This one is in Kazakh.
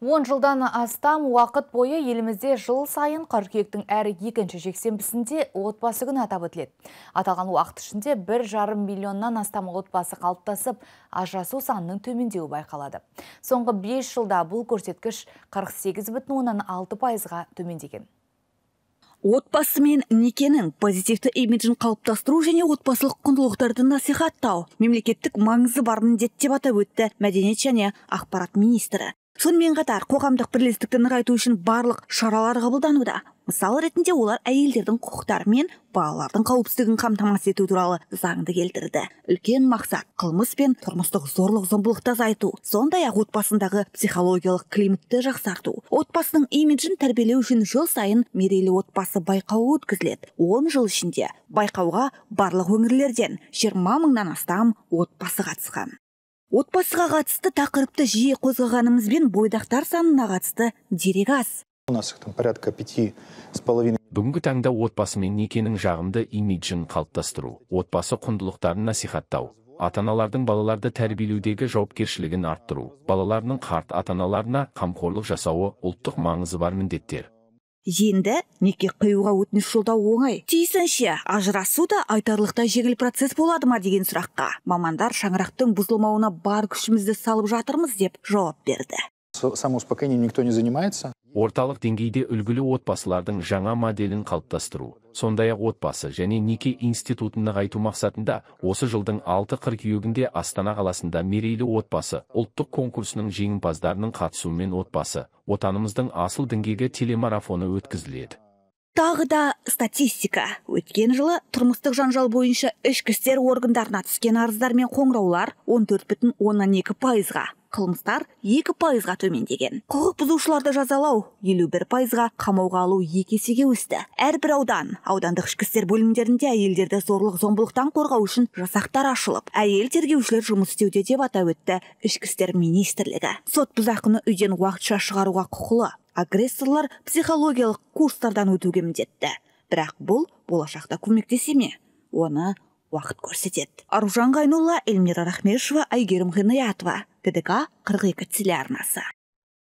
10 жылдан астам уақыт бойы елімізде жыл сайын қыркүйектің әрі екінші жексенбісінде отбасы күні атап өтіледі. Аталған уақыт ішінде бір жарым миллионнан астам отбасы қалыптасып, ажырасу санының төмендеуі байқалады. Соңғы 5 жылда бұл көрсеткіш 48,6 пайызға төмендеген отбасы мен некенің позитивті имиджін қалыптастыру және отбасылық құндылықтарды насихаттау мемлекеттік маңызы бар міндет деп атап өтті мәдениет және ақпарат министрі сонымен қатар қоғамдық бірлестікті нығайту үшін барлық шаралар қабылдануда мысал ретінде олар әйелдердің құқықтары мен балалардың қауіпсіздігін қамтамасыз ету туралы заңды келтірді үлкен мақсат қылмыс пен тұрмыстық зорлық зомбылықты азайту сондай ақ отбасындағы психологиялық климатты жақсарту отбасының имиджін тәрбиелеу үшін жыл сайын мерейлі отбасы байқауы өткізіледі он жыл ішінде байқауға барлық өңірлерден жиырма мыңнан астам отбасы қатысқан отбасыға қатысты тақырыпты жиі қозғағанымызбен бойдақтар санына қатысты дерек аз у нас их там порядка пяти с половиной бүгінгі таңда отбасы мен некенің жағымды имиджін қалыптастыру отбасы құндылықтарын насихаттау ата аналардың балаларды тәрбиелеудегі жауапкершілігін арттыру балаларының қарт ата аналарына қамқорлық жасауы ұлттық маңызы бар міндеттер енді неке қиюға өтініш жолдау оңай тиісінше ажырасу да айтарлықтай жеңіл процесс болады ма деген сұраққа мамандар шаңырақтың бұзылмауына бар күшімізді салып жатырмыз деп жауап берді самоуспокоением никто не занимается орталық деңгейде үлгілі отбасылардың жаңа моделін қалыптастыру сондай ақ отбасы және неке институтын нығайту мақсатында осы жылдың 6 қыркүйегінде астана қаласында мерейлі отбасы ұлттық конкурсының жеңімпаздарының қатысуымен отбасы отанымыздың асыл діңгегі телемарафоны өткізіледі тағы да статистика өткен жылы тұрмыстық жанжал бойынша ішкі істер органдарына түскен арыздар мен қоңыраулар 14,12 пайызға қылмыстар екі пайызға төмендеген құқық бұзушыларды жазалау елу бір пайызға қамауға алу екі есеге өсті әрбір аудан аудандық ішкі істер бөлімдерінде әйелдерді зорлық зомбылықтан қорғау үшін жасақтар ашылып әйел тергеушілер жұмыс істеуде деп атап өтті ішкі істер министрлігі сот бұзақыны үйден уақытша шығаруға құқылы агрессорлар психологиялық курстардан өтуге міндетті бірақ бұл болашақта көмектесе ме оны уақыт көрсетеді аружан ғайнолла эльмира рахмешова әйгерім ғинаятова ктк қырық екі телеарнасы